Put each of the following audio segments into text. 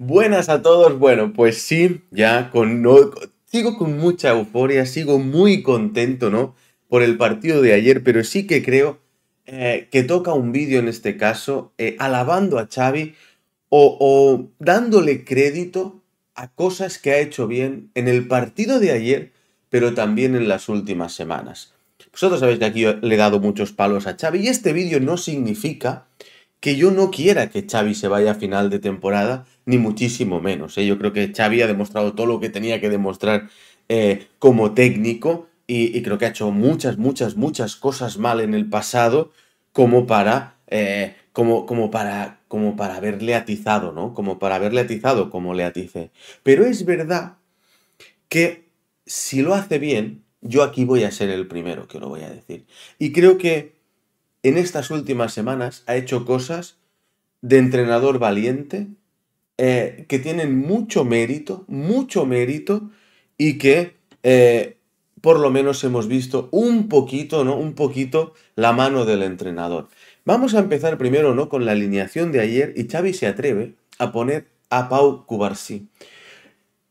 Buenas a todos. Bueno, pues sí, ya con no, sigo con mucha euforia, sigo muy contento, ¿no? Por el partido de ayer, pero sí que creo eh, que toca un vídeo en este caso eh, alabando a Xavi o, o dándole crédito a cosas que ha hecho bien en el partido de ayer, pero también en las últimas semanas. Vosotros sabéis que aquí le he dado muchos palos a Xavi y este vídeo no significa que yo no quiera que Xavi se vaya a final de temporada, ni muchísimo menos. ¿eh? Yo creo que Xavi ha demostrado todo lo que tenía que demostrar eh, como técnico y, creo que ha hecho muchas, muchas, muchas cosas mal en el pasado como para, eh, como, para, como para haberle atizado, ¿no? Como para haberle atizado como le atice. Pero es verdad que si lo hace bien, yo aquí voy a ser el primero que lo voy a decir. Y creo que en estas últimas semanas ha hecho cosas de entrenador valiente eh, que tienen mucho mérito, mucho mérito y que eh, por lo menos hemos visto un poquito, ¿no? Un poquito la mano del entrenador. Vamos a empezar primero, ¿no? Con la alineación de ayer y Xavi se atreve a poner a Pau Cubarsí.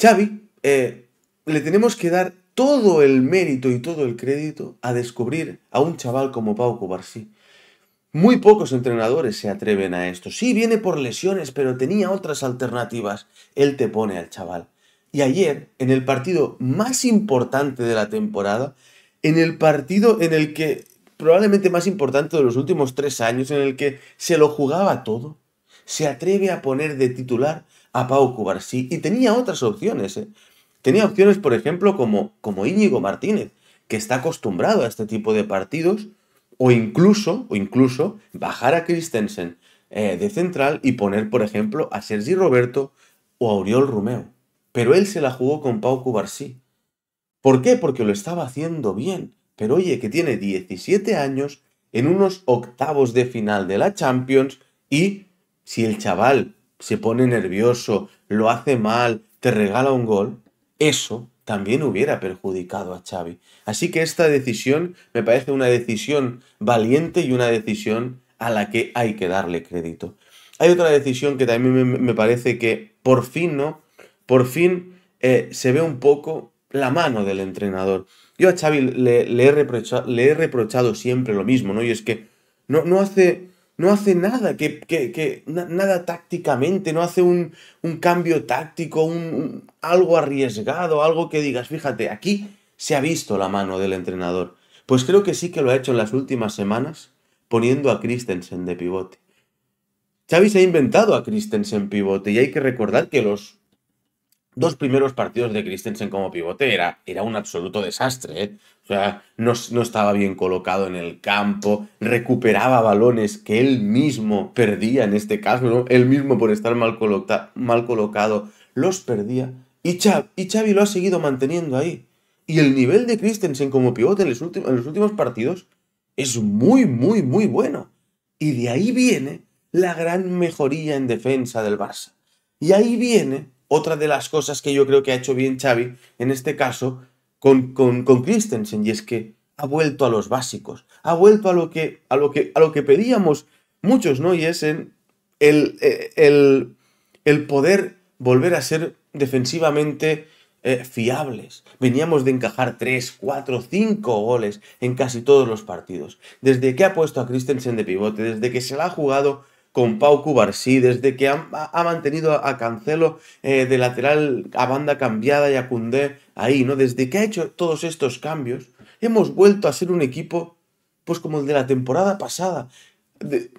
Xavi, eh, le tenemos que dar todo el mérito y todo el crédito a descubrir a un chaval como Pau Cubarsí. Muy pocos entrenadores se atreven a esto. Sí, viene por lesiones, pero tenía otras alternativas. Él te pone al chaval. Y ayer, en el partido más importante de la temporada, en el partido en el que probablemente más importante de los últimos tres años, en el que se lo jugaba todo, se atreve a poner de titular a Pau Cubarsí y tenía otras opciones. ¿eh? Tenía opciones, por ejemplo, como, como Íñigo Martínez, que está acostumbrado a este tipo de partidos, o incluso, o incluso bajar a Christensen eh, de central y poner, por ejemplo, a Sergi Roberto o a Oriol Romeo. Pero él se la jugó con Pau Cubarsí. ¿Por qué? Porque lo estaba haciendo bien. Pero oye, que tiene 17 años, en unos octavos de final de la Champions, y si el chaval se pone nervioso, lo hace mal, te regala un gol, eso también hubiera perjudicado a Xavi. Así que esta decisión me parece una decisión valiente y una decisión a la que hay que darle crédito. Hay otra decisión que también me parece que por fin, ¿no? Por fin eh, se ve un poco la mano del entrenador. Yo a Xavi le, he, reprochado, siempre lo mismo, ¿no? Y es que no, no hace no hace nada, que, nada tácticamente, no hace un, cambio táctico, un, algo arriesgado, algo que digas, fíjate, aquí se ha visto la mano del entrenador. Pues creo que sí que lo ha hecho en las últimas semanas, poniendo a Christensen de pivote. Xavi ha inventado a Christensen pivote y hay que recordar que los dos primeros partidos de Christensen como pivote era, un absoluto desastre. ¿eh? O sea, no, estaba bien colocado en el campo, recuperaba balones que él mismo perdía en este caso, él mismo por estar mal, mal colocado los perdía. Y, Xavi lo ha seguido manteniendo ahí. Y el nivel de Christensen como pivote en los últimos partidos es muy, muy, muy bueno. Y de ahí viene la gran mejoría en defensa del Barça. Y ahí viene otra de las cosas que yo creo que ha hecho bien Xavi, en este caso, con, Christensen, y es que ha vuelto a los básicos, ha vuelto a lo que, a lo que, a lo que pedíamos muchos, ¿no? Y es eh, el, el, poder volver a ser defensivamente eh, fiables. Veníamos de encajar 3, 4, 5 goles en casi todos los partidos. Desde que ha puesto a Christensen de pivote, desde que se la ha jugado con Pau Cubarsí, desde que ha, mantenido a Cancelo eh, de lateral a banda cambiada y a Cundé ahí, ¿no? Desde que ha hecho todos estos cambios, hemos vuelto a ser un equipo, pues como el de la temporada pasada.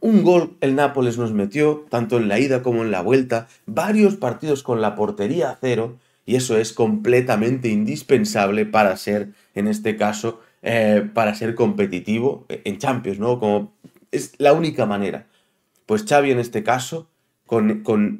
un gol el Nápoles nos metió, tanto en la ida como en la vuelta, varios partidos con la portería a cero, y eso es completamente indispensable para ser, en este caso, eh, para ser competitivo en Champions, ¿no? Como es la única manera. Pues Xavi en este caso,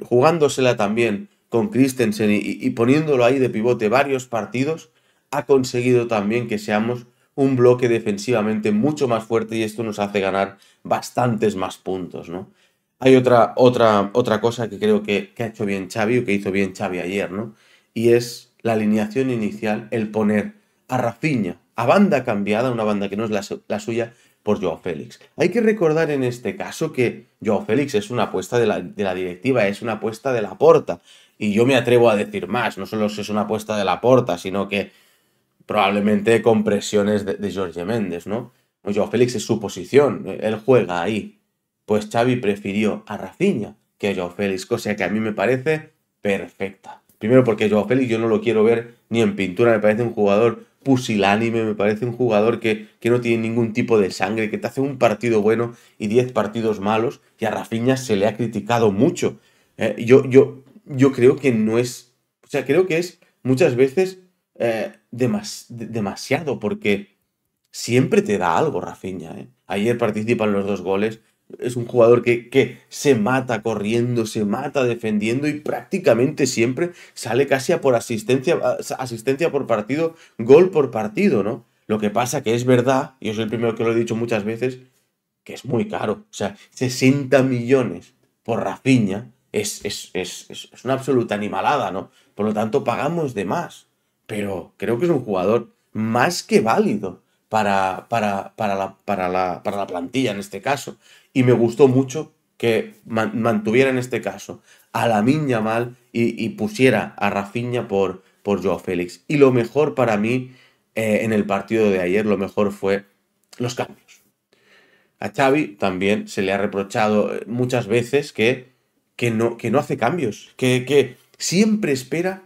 jugándosela también con Christensen y, poniéndolo ahí de pivote varios partidos, ha conseguido también que seamos un bloque defensivamente mucho más fuerte y esto nos hace ganar bastantes más puntos, ¿no? Hay otra, otra, otra cosa que creo que, ha hecho bien Xavi o que hizo bien Xavi ayer, ¿no? Y es la alineación inicial, el poner a Rafinha a banda cambiada, una banda que no es la suya, por Joao Félix. Hay que recordar en este caso que Joao Félix es una apuesta de la, directiva, es una apuesta de la porta. Y yo me atrevo a decir más, no solo es una apuesta de la porta, sino que probablemente con presiones de, Jorge Méndez, ¿no? Pues Joao Félix es su posición, él juega ahí. Pues Xavi prefirió a Rafinha que a Joao Félix, cosa que a mí me parece perfecta. Primero porque Joao Félix yo no lo quiero ver ni en pintura, me parece un jugador pusilánime, me parece un jugador que, no tiene ningún tipo de sangre, que te hace un partido bueno y 10 partidos malos, y a Rafiña se le ha criticado mucho. Eh, yo, yo, yo creo que no es, o sea, creo que es muchas veces eh, demasiado, porque siempre te da algo Rafiña. Eh. Ayer participan los dos goles, es un jugador que, se mata corriendo, se mata defendiendo y prácticamente siempre sale casi a por asistencia, asistencia por partido, gol por partido, ¿no? Lo que pasa que es verdad, y es el primero que lo he dicho muchas veces, que es muy caro. O sea, 60 millones por Rafiña es, una absoluta animalada, ¿no? Por lo tanto, pagamos de más. Pero creo que es un jugador más que válido para, la, para la plantilla en este caso y me gustó mucho que mantuviera en este caso a la miña mal y, pusiera a Rafinha por, por Joao Félix. Y lo mejor para mí eh, en el partido de ayer, lo mejor fue los cambios. A Xavi también se le ha reprochado eh, muchas veces que, que, no, que no hace cambios, que, que siempre espera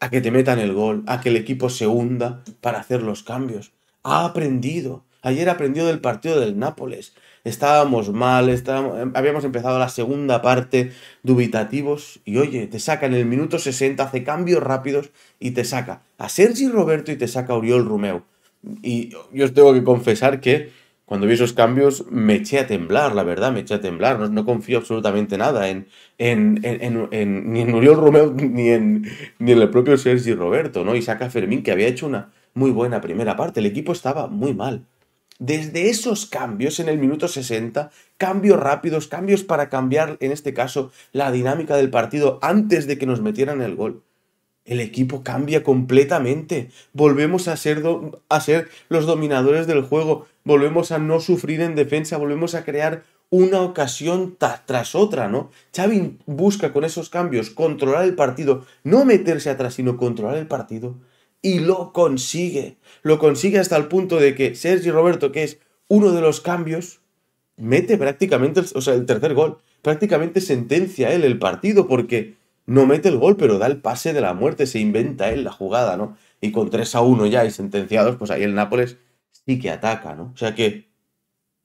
a que te metan el gol, a que el equipo se hunda para hacer los cambios. Ha aprendido, Ayer aprendió del partido del Nápoles. Estábamos mal, em, habíamos empezado la segunda parte dubitativos y oye, te saca en el minuto 60, hace cambios rápidos y te saca a Sergi Roberto y te saca a Oriol Romeu. Y yo os tengo que confesar que cuando vi esos cambios me eché a temblar, la verdad, me eché a temblar. No, confío absolutamente nada en, en, ni en Oriol Romeu ni en, el propio Sergi Roberto, ¿no? Y saca a Fermín que había hecho una muy buena primera parte. El equipo estaba muy mal desde esos cambios en el minuto 60, cambios rápidos, cambios para cambiar, en este caso, la dinámica del partido antes de que nos metieran el gol. El equipo cambia completamente. Volvemos a ser, los dominadores del juego. Volvemos a no sufrir en defensa. Volvemos a crear una ocasión tras otra, ¿no? Xavi busca con esos cambios controlar el partido, no meterse atrás, sino controlar el partido y lo consigue. Lo consigue hasta el punto de que Sergi Roberto, que es uno de los cambios, mete prácticamente, o sea, el tercer gol, prácticamente sentencia él el partido porque no mete el gol, pero da el pase de la muerte, se inventa él la jugada, ¿no? Y con 3 a 1 ya y sentenciados, pues ahí el Nápoles sí que ataca, ¿no? O sea que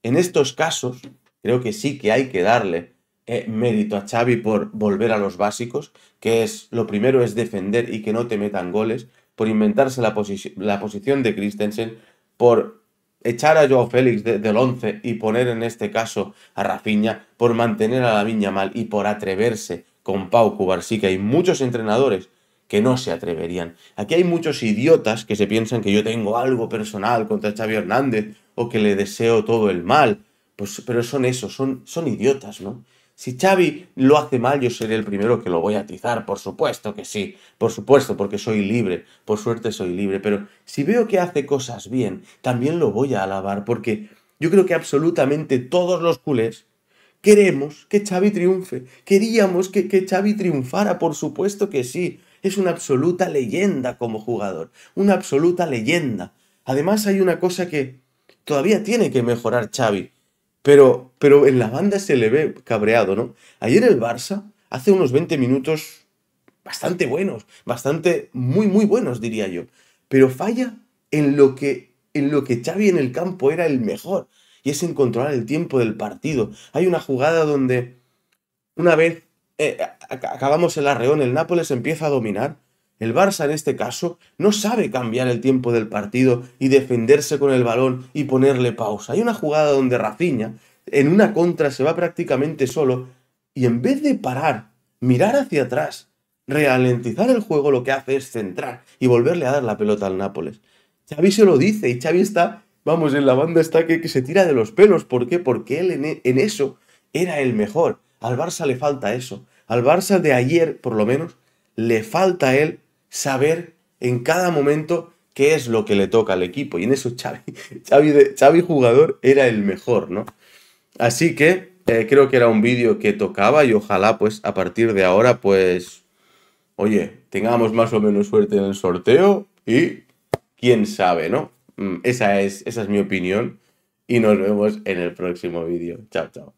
en estos casos creo que sí que hay que darle eh, mérito a Xavi por volver a los básicos, que es lo primero es defender y que no te metan goles, por inventarse la, la posición de Christensen, por echar a Joao Félix del 11 y poner en este caso a Rafinha, por mantener a la viña mal y por atreverse con Pau Sí, que hay muchos entrenadores que no se atreverían. Aquí hay muchos idiotas que se piensan que yo tengo algo personal contra Xavi Hernández o que le deseo todo el mal. Pues, pero son eso, son, son idiotas, ¿no? Si Xavi lo hace mal, yo seré el primero que lo voy a atizar, por supuesto que sí, por supuesto, porque soy libre, por suerte soy libre, pero si veo que hace cosas bien, también lo voy a alabar, porque yo creo que absolutamente todos los culés queremos que Xavi triunfe, queríamos que, que Xavi triunfara, por supuesto que sí, es una absoluta leyenda como jugador, una absoluta leyenda. Además hay una cosa que todavía tiene que mejorar Xavi, pero, en la banda se le ve cabreado, ¿no? Ayer el Barça hace unos 20 minutos bastante buenos, bastante muy, muy buenos, diría yo. Pero falla en lo que, en lo que Xavi en el campo era el mejor, y es en controlar el tiempo del partido. Hay una jugada donde una vez eh, acabamos el arreón, el Nápoles empieza a dominar el Barça en este caso no sabe cambiar el tiempo del partido y defenderse con el balón y ponerle pausa. Hay una jugada donde Rafinha en una contra se va prácticamente solo y en vez de parar, mirar hacia atrás, ralentizar el juego lo que hace es centrar y volverle a dar la pelota al Nápoles. Xavi se lo dice y Xavi está, vamos, en la banda está que, se tira de los pelos. ¿Por qué? Porque él en, eso era el mejor. Al Barça le falta eso. Al Barça de ayer, por lo menos, le falta a él saber en cada momento qué es lo que le toca al equipo. Y en eso Xavi, Xavi, jugador era el mejor, ¿no? Así que eh, creo que era un vídeo que tocaba y ojalá pues a partir de ahora pues, oye, tengamos más o menos suerte en el sorteo y quién sabe, ¿no? Mm, esa es, esa es mi opinión y nos vemos en el próximo vídeo. Chao, chao.